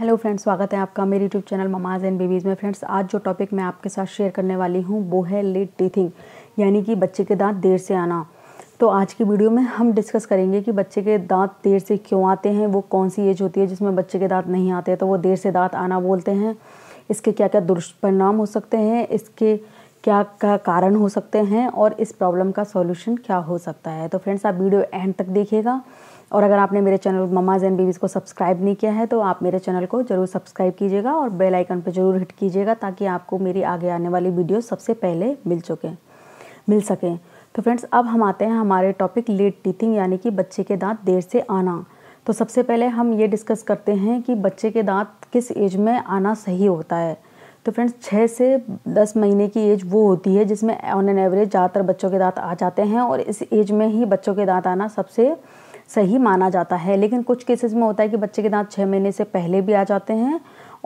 hello friends स्वागत है आपका मेरे YouTube channel Mamas and Babies में फ्रेंड्स आज जो टॉपिक मैं आपके साथ शेयर करने वाली हूँ वो है लेट टीथिंग यानी कि बच्चे के दांत देर से आना तो आज की वीडियो में हम डिस्कस करेंगे कि बच्चे के दांत देर से क्यों आते हैं वो कौन सी एज होती है जिसमें बच्चे के दांत नहीं आते तो वो देर से दांत आना बोलते हैं इसके क्या क्या दुष्परिणाम हो सकते हैं इसके क्या क्या कारण हो सकते हैं और इस प्रॉब्लम का सॉल्यूशन क्या हो सकता है तो फ्रेंड्स आप वीडियो एंड तक देखिएगा और अगर आपने मेरे चैनल ममाज एंड बेबीज़ को सब्सक्राइब नहीं किया है तो आप मेरे चैनल को ज़रूर सब्सक्राइब कीजिएगा और बेल आइकन पर ज़रूर हिट कीजिएगा ताकि आपको मेरी आगे आने वाली वीडियो सबसे पहले मिल चुकें मिल सकें तो फ्रेंड्स अब हम आते हैं हमारे टॉपिक लेट टीथिंग यानी कि बच्चे के दांत देर से आना तो सबसे पहले हम ये डिस्कस करते हैं कि बच्चे के दांत किस एज में आना सही होता है तो फ्रेंड्स छः से दस महीने की एज वो होती है जिसमें ऑन एन एवरेज ज़्यादातर बच्चों के दांत आ जाते हैं और इस एज में ही बच्चों के दांत आना सबसे सही माना जाता है लेकिन कुछ केसेस में होता है कि बच्चे के दांत छः महीने से पहले भी आ जाते हैं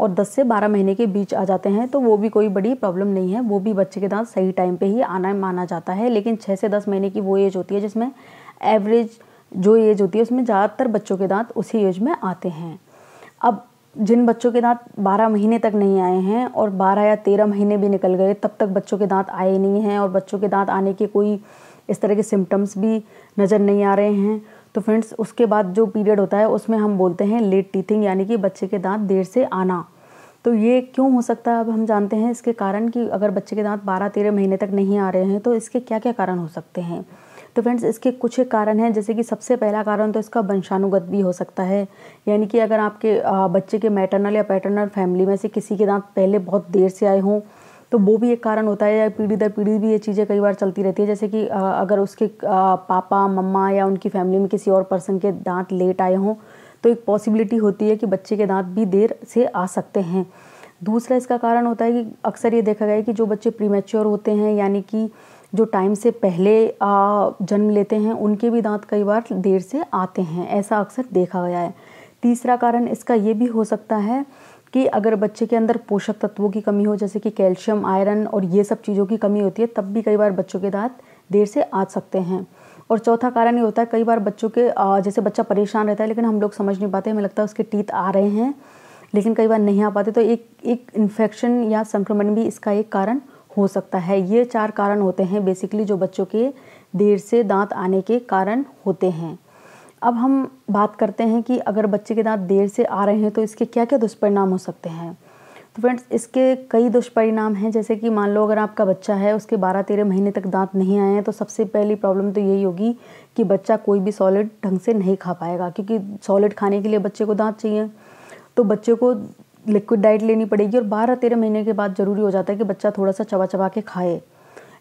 और 10 से 12 महीने के बीच आ जाते हैं तो वो भी कोई बड़ी प्रॉब्लम नहीं है वो भी बच्चे के दांत सही टाइम पे ही आना माना जाता है लेकिन 6 से 10 महीने की वो एज होती है जिसमें एवरेज जो एज होती है उसमें ज़्यादातर बच्चों के दांत उसी एज में आते हैं अब जिन बच्चों के दांत 12 महीने तक नहीं आए हैं और 12 या 13 महीने भी निकल गए तब तक बच्चों के दांत आए नहीं हैं और बच्चों के दांत आने के कोई इस तरह के सिम्टम्स भी नज़र नहीं आ रहे हैं तो फ्रेंड्स उसके बाद जो पीरियड होता है उसमें हम बोलते हैं लेट टीथिंग यानी कि बच्चे के दांत देर से आना तो ये क्यों हो सकता है अब हम जानते हैं इसके कारण कि अगर बच्चे के दांत बारह तेरह महीने तक नहीं आ रहे हैं तो इसके क्या क्या कारण हो सकते हैं तो फ्रेंड्स इसके कुछ कारण हैं जैसे कि सबसे पहला कारण तो इसका वंशानुगत भी हो सकता है यानी कि अगर आपके बच्चे के मैटरनल या पैटर्नल फैमिली में से किसी के दांत पहले बहुत देर से आए हों तो वो भी एक कारण होता है या पीढ़ी दर पीढ़ी भी ये चीज़ें कई बार चलती रहती है जैसे कि अगर उसके पापा मम्मा या उनकी फैमिली में किसी और पर्सन के दांत लेट आए हों तो एक पॉसिबिलिटी होती है कि बच्चे के दांत भी देर से आ सकते हैं दूसरा इसका कारण होता है कि अक्सर ये देखा गया है कि जो बच्चे प्रीमेच्योर होते हैं यानी कि जो टाइम से पहले जन्म लेते हैं उनके भी दांत कई बार देर से आते हैं ऐसा अक्सर देखा गया है तीसरा कारण इसका ये भी हो सकता है कि अगर बच्चे के अंदर पोषक तत्वों की कमी हो जैसे कि कैल्शियम आयरन और ये सब चीज़ों की कमी होती है तब भी कई बार बच्चों के दांत देर से आ सकते हैं और चौथा कारण ये होता है कई बार बच्चों के जैसे बच्चा परेशान रहता है लेकिन हम लोग समझ नहीं पाते हमें लगता है उसके टीथ आ रहे हैं लेकिन कई बार नहीं आ पाते तो एक एक इन्फेक्शन या संक्रमण भी इसका एक कारण हो सकता है ये चार कारण होते हैं बेसिकली जो बच्चों के देर से दांत आने के कारण होते हैं अब हम बात करते हैं कि अगर बच्चे के दांत देर से आ रहे हैं तो इसके क्या क्या दुष्परिणाम हो सकते हैं तो फ्रेंड्स इसके कई दुष्परिणाम हैं जैसे कि मान लो अगर आपका बच्चा है उसके बारह तेरह महीने तक दांत नहीं आए हैं तो सबसे पहली प्रॉब्लम तो यही होगी कि बच्चा कोई भी सॉलिड ढंग से नहीं खा पाएगा क्योंकि सॉलिड खाने के लिए बच्चे को दांत चाहिए तो बच्चे को लिक्विड डाइट लेनी पड़ेगी और बारह तेरह महीने के बाद ज़रूरी हो जाता है कि बच्चा थोड़ा सा चबा चबा के खाए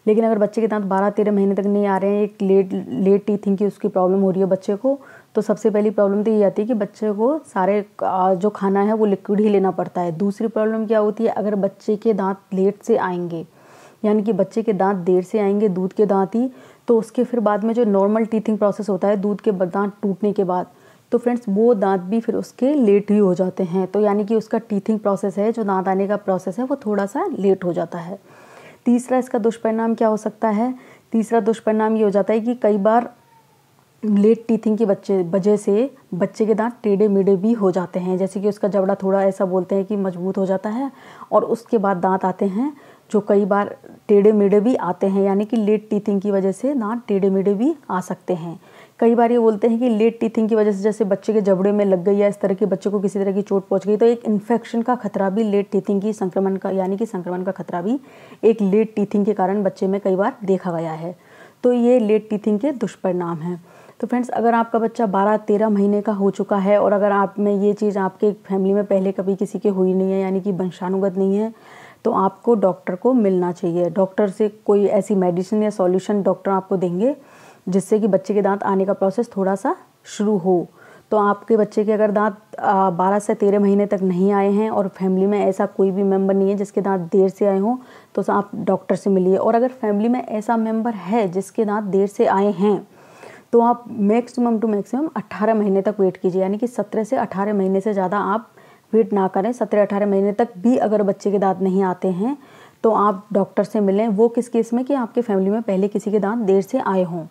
लेकिन अगर बच्चे के दांत बारह तेरह महीने तक नहीं आ रहे हैं एक लेट लेट टीथिंग की उसकी प्रॉब्लम हो रही है बच्चे को तो सबसे पहली प्रॉब्लम तो ये आती है कि बच्चे को सारे जो खाना है वो लिक्विड ही लेना पड़ता है दूसरी प्रॉब्लम क्या होती है अगर बच्चे के दांत लेट से आएंगे यानी कि बच्चे के दांत देर से आएंगे दूध के दांत ही तो उसके फिर बाद में जो नॉर्मल टीथिंग प्रोसेस होता है दूध के दांत टूटने के बाद तो फ्रेंड्स वो दांत भी फिर उसके लेट ही हो जाते हैं तो यानी कि उसका टीथिंग प्रोसेस है जो दांत आने का प्रोसेस है वो थोड़ा सा लेट हो जाता है तीसरा इसका दुष्परिणाम क्या हो सकता है तीसरा दुष्परिणाम ये हो जाता है कि कई बार लेट टीथिंग की बच्चे वजह से बच्चे के दांत टेढ़े मेढ़े भी हो जाते हैं जैसे कि उसका जबड़ा थोड़ा ऐसा बोलते हैं कि मजबूत हो जाता है और उसके बाद दांत आते हैं जो कई बार टेढ़े मेढ़े भी आते हैं यानी कि लेट टीथिंग की वजह से दांत टेढ़े मेढ़े भी आ सकते हैं कई बार ये बोलते हैं कि लेट टीथिंग की वजह से जैसे बच्चे के जबड़े में लग गई या इस तरह के बच्चे को किसी तरह की चोट पहुंच गई तो एक इन्फेक्शन का खतरा भी लेट टीथिंग की संक्रमण का यानी कि संक्रमण का खतरा भी एक लेट टीथिंग के कारण बच्चे में कई बार देखा गया है तो ये लेट टीथिंग के दुष्परिणाम हैं तो फ्रेंड्स अगर आपका बच्चा बारह तेरह महीने का हो चुका है और अगर आप में ये चीज़ आपके फैमिली में पहले कभी किसी के हुई नहीं है यानी कि वंशानुगत नहीं है तो आपको डॉक्टर को मिलना चाहिए डॉक्टर से कोई ऐसी मेडिसिन या सॉल्यूशन डॉक्टर आपको देंगे जिससे कि बच्चे के दांत आने का प्रोसेस थोड़ा सा शुरू हो तो आपके बच्चे के अगर दांत बारह से तेरह महीने तक नहीं आए हैं और फैमिली में ऐसा कोई भी मेंबर नहीं है जिसके दांत देर से आए हों तो आप डॉक्टर से मिलिए और अगर फैमिली में ऐसा मेंबर है जिसके दांत देर से आए हैं तो आप मैक्सिमम टू मैक्सिमम 18 महीने तक वेट कीजिए यानी कि 17 से 18 महीने से ज़्यादा आप वेट ना करें सत्रह अठारह महीने तक भी अगर बच्चे के दांत नहीं आते हैं तो आप डॉक्टर से मिलें वो किस केस में कि आपके फैमिली में पहले किसी के दांत देर से आए हों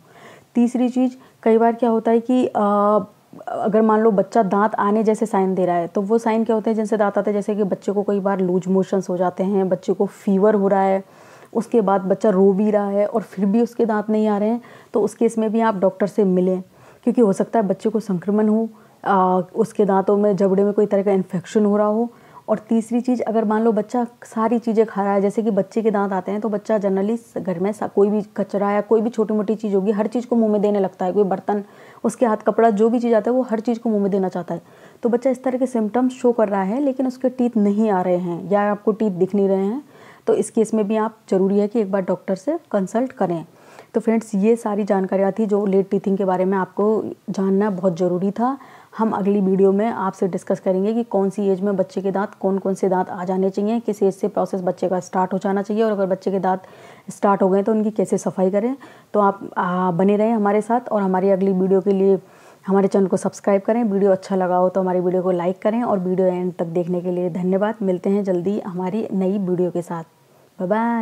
तीसरी चीज़ कई बार क्या होता है कि अगर मान लो बच्चा दांत आने जैसे साइन दे रहा है तो वो साइन क्या होते हैं जिनसे दांत आते हैं जैसे कि बच्चे को कई बार लूज मोशंस हो जाते हैं बच्चे को फीवर हो रहा है उसके बाद बच्चा रो भी रहा है और फिर भी उसके दांत नहीं आ रहे हैं तो उस केस में भी आप डॉक्टर से मिलें क्योंकि हो सकता है बच्चे को संक्रमण हो आ, उसके दांतों में जबड़े में कोई तरह का इन्फेक्शन हो रहा हो और तीसरी चीज़ अगर मान लो बच्चा सारी चीज़ें खा रहा है जैसे कि बच्चे के दांत आते हैं तो बच्चा जनरली घर में कोई भी कचरा या कोई भी छोटी मोटी चीज़ होगी हर चीज़ को मुंह में देने लगता है कोई बर्तन उसके हाथ कपड़ा जो भी चीज़ आता है वो हर चीज़ को मुंह में देना चाहता है तो बच्चा इस तरह के सिम्टम्स शो कर रहा है लेकिन उसके टीथ नहीं आ रहे हैं या आपको टीथ दिख नहीं रहे हैं तो इस केस में भी आप ज़रूरी है कि एक बार डॉक्टर से कंसल्ट करें तो फ्रेंड्स ये सारी जानकारियाँ थी जो लेट टीथिंग के बारे में आपको जानना बहुत ज़रूरी था हम अगली वीडियो में आपसे डिस्कस करेंगे कि कौन सी एज में बच्चे के दांत कौन कौन से दांत आ जाने चाहिए किस एज से प्रोसेस बच्चे का स्टार्ट हो जाना चाहिए और अगर बच्चे के दांत स्टार्ट हो गए तो उनकी कैसे सफाई करें तो आप आ, बने रहें हमारे साथ और हमारी अगली वीडियो के लिए हमारे चैनल को सब्सक्राइब करें वीडियो अच्छा लगा हो तो हमारी वीडियो को लाइक करें और वीडियो एंड तक देखने के लिए धन्यवाद मिलते हैं जल्दी हमारी नई वीडियो के साथ बाय